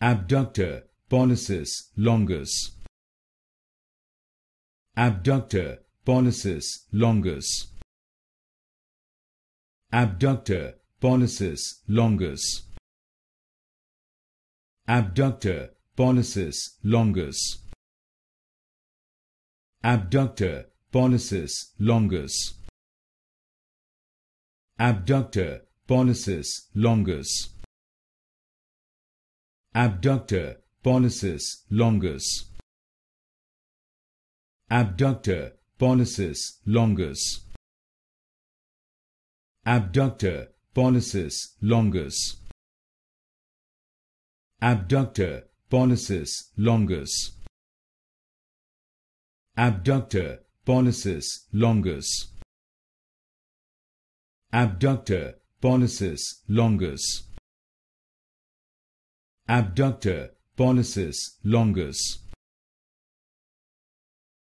abductor, pollicis longus. Abductor, pollicis longus. Abductor, pollicis longus. Abductor, pollicis longus. Abductor, pollicis longus. Abductor, pollicis longus abductor pollicis longus abductor pollicis longus abductor pollicis longus abductor pollicis longus abductor pollicis longus abductor pollicis longus abductor pollicis longus